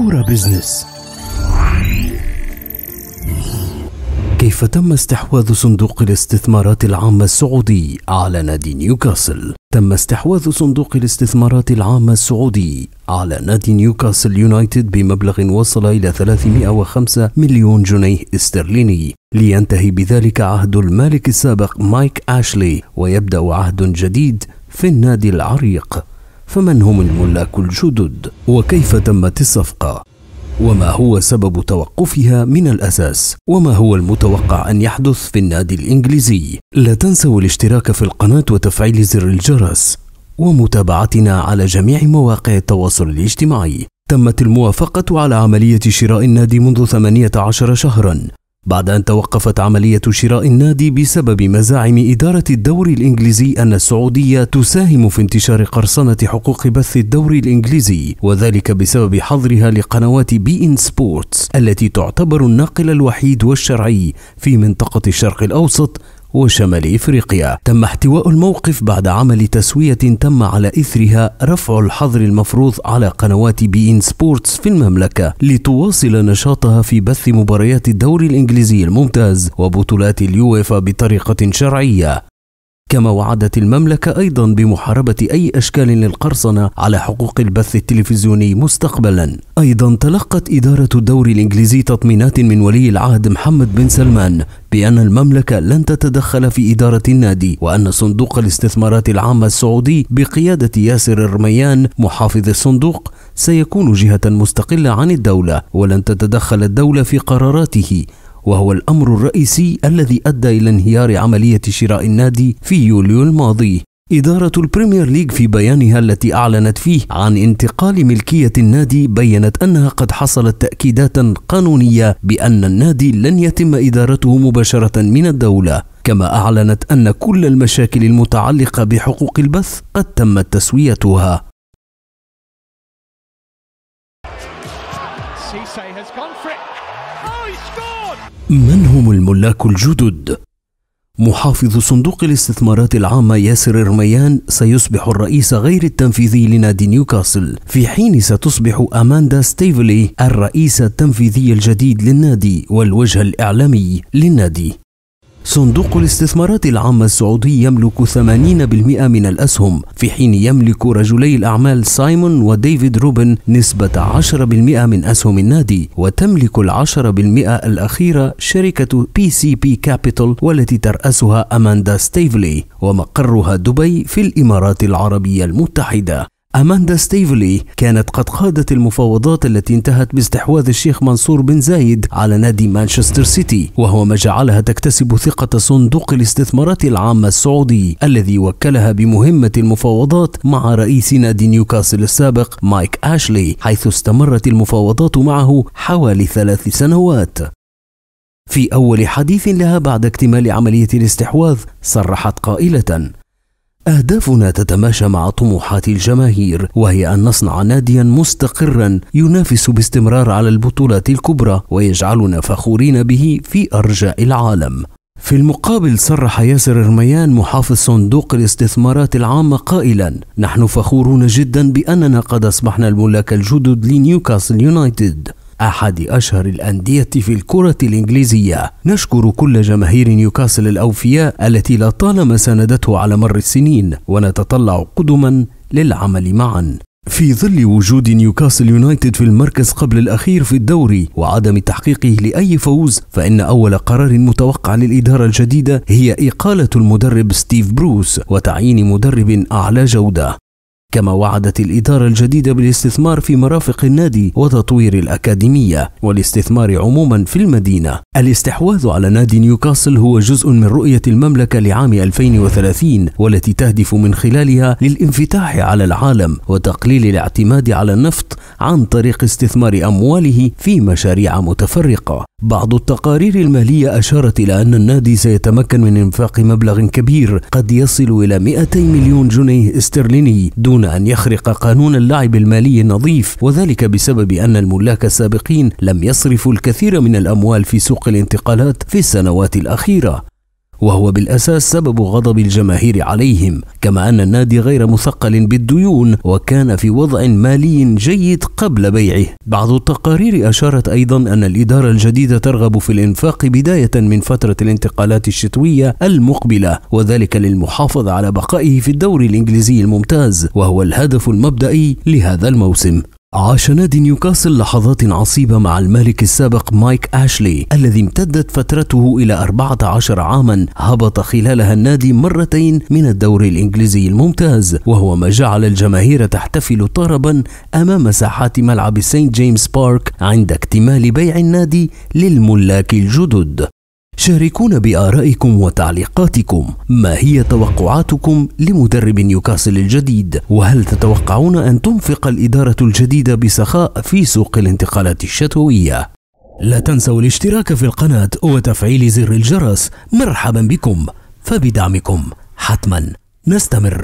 كورة بزنس كيف تم استحواذ صندوق الاستثمارات العامة السعودي على نادي نيوكاسل؟ تم استحواذ صندوق الاستثمارات العامة السعودي على نادي نيوكاسل يونايتد بمبلغ وصل إلى 305 مليون جنيه استرليني لينتهي بذلك عهد المالك السابق مايك آشلي ويبدأ عهد جديد في النادي العريق فمن هم الملاك الجدد وكيف تمت الصفقة وما هو سبب توقفها من الأساس وما هو المتوقع أن يحدث في النادي الإنجليزي لا تنسوا الاشتراك في القناة وتفعيل زر الجرس ومتابعتنا على جميع مواقع التواصل الاجتماعي تمت الموافقة على عملية شراء النادي منذ 18 شهرا بعد أن توقفت عملية شراء النادي بسبب مزاعم إدارة الدوري الإنجليزي أن السعودية تساهم في انتشار قرصنة حقوق بث الدوري الإنجليزي وذلك بسبب حظرها لقنوات بي إن سبورتس التي تعتبر الناقل الوحيد والشرعي في منطقة الشرق الأوسط وشمال افريقيا. تم احتواء الموقف بعد عمل تسويه تم على اثرها رفع الحظر المفروض على قنوات بي ان سبورتس في المملكه لتواصل نشاطها في بث مباريات الدوري الانجليزي الممتاز وبطولات اليوفا بطريقه شرعيه. كما وعدت المملكة أيضا بمحاربة أي أشكال للقرصنة على حقوق البث التلفزيوني مستقبلا أيضا تلقت إدارة الدوري الإنجليزي تطمينات من ولي العهد محمد بن سلمان بأن المملكة لن تتدخل في إدارة النادي وأن صندوق الاستثمارات العامة السعودي بقيادة ياسر الرميان محافظ الصندوق سيكون جهة مستقلة عن الدولة ولن تتدخل الدولة في قراراته وهو الأمر الرئيسي الذي أدى إلى انهيار عملية شراء النادي في يوليو الماضي إدارة البريمير ليج في بيانها التي أعلنت فيه عن انتقال ملكية النادي بيّنت أنها قد حصلت تأكيدات قانونية بأن النادي لن يتم إدارته مباشرة من الدولة كما أعلنت أن كل المشاكل المتعلقة بحقوق البث قد تمت تسويتها Oh, من هم الملاك الجدد؟ محافظ صندوق الاستثمارات العامة ياسر إرميان سيصبح الرئيس غير التنفيذي لنادي نيوكاسل في حين ستصبح أماندا ستيفلي الرئيس التنفيذي الجديد للنادي والوجه الإعلامي للنادي صندوق الاستثمارات العامة السعودي يملك 80% من الأسهم في حين يملك رجلي الأعمال سايمون وديفيد روبن نسبة 10% من أسهم النادي وتملك العشرة بالمئة الأخيرة شركة بي سي بي كابيتال والتي ترأسها أماندا ستيفلي ومقرها دبي في الإمارات العربية المتحدة أماندا ستيفلي كانت قد قادت المفاوضات التي انتهت باستحواذ الشيخ منصور بن زايد على نادي مانشستر سيتي وهو ما جعلها تكتسب ثقة صندوق الاستثمارات العامة السعودي الذي وكلها بمهمة المفاوضات مع رئيس نادي نيوكاسل السابق مايك آشلي حيث استمرت المفاوضات معه حوالي ثلاث سنوات في أول حديث لها بعد اكتمال عملية الاستحواذ صرحت قائلة أهدافنا تتماشى مع طموحات الجماهير وهي أن نصنع ناديا مستقرا ينافس باستمرار على البطولات الكبرى ويجعلنا فخورين به في أرجاء العالم في المقابل صرح ياسر رميان محافظ صندوق الاستثمارات العامة قائلا نحن فخورون جدا بأننا قد أصبحنا الملاك الجدد لنيوكاسل يونايتد أحد أشهر الأندية في الكرة الإنجليزية نشكر كل جماهير نيوكاسل الأوفياء التي لطالما ساندته على مر السنين ونتطلع قدما للعمل معا في ظل وجود نيوكاسل يونايتد في المركز قبل الأخير في الدوري وعدم تحقيقه لأي فوز فإن أول قرار متوقع للإدارة الجديدة هي إقالة المدرب ستيف بروس وتعيين مدرب أعلى جودة كما وعدت الإدارة الجديدة بالاستثمار في مرافق النادي وتطوير الأكاديمية والاستثمار عموما في المدينة الاستحواذ على نادي نيوكاسل هو جزء من رؤية المملكة لعام 2030 والتي تهدف من خلالها للانفتاح على العالم وتقليل الاعتماد على النفط عن طريق استثمار أمواله في مشاريع متفرقة بعض التقارير المالية أشارت إلى أن النادي سيتمكن من إنفاق مبلغ كبير قد يصل إلى 200 مليون جنيه استرليني دون أن يخرق قانون اللعب المالي النظيف وذلك بسبب أن الملاك السابقين لم يصرفوا الكثير من الأموال في سوق الانتقالات في السنوات الأخيرة وهو بالأساس سبب غضب الجماهير عليهم كما أن النادي غير مثقل بالديون وكان في وضع مالي جيد قبل بيعه بعض التقارير أشارت أيضا أن الإدارة الجديدة ترغب في الإنفاق بداية من فترة الانتقالات الشتوية المقبلة وذلك للمحافظة على بقائه في الدوري الإنجليزي الممتاز وهو الهدف المبدئي لهذا الموسم عاش نادي نيوكاسل لحظات عصيبة مع المالك السابق مايك أشلي الذي امتدت فترته إلى 14 عاما هبط خلالها النادي مرتين من الدوري الإنجليزي الممتاز وهو ما جعل الجماهير تحتفل طربا أمام ساحات ملعب سينت جيمس بارك عند اكتمال بيع النادي للملاك الجدد شاركونا بآرائكم وتعليقاتكم ما هي توقعاتكم لمدرب نيوكاسل الجديد وهل تتوقعون أن تنفق الإدارة الجديدة بسخاء في سوق الانتقالات الشتوية لا تنسوا الاشتراك في القناة وتفعيل زر الجرس مرحبا بكم فبدعمكم حتما نستمر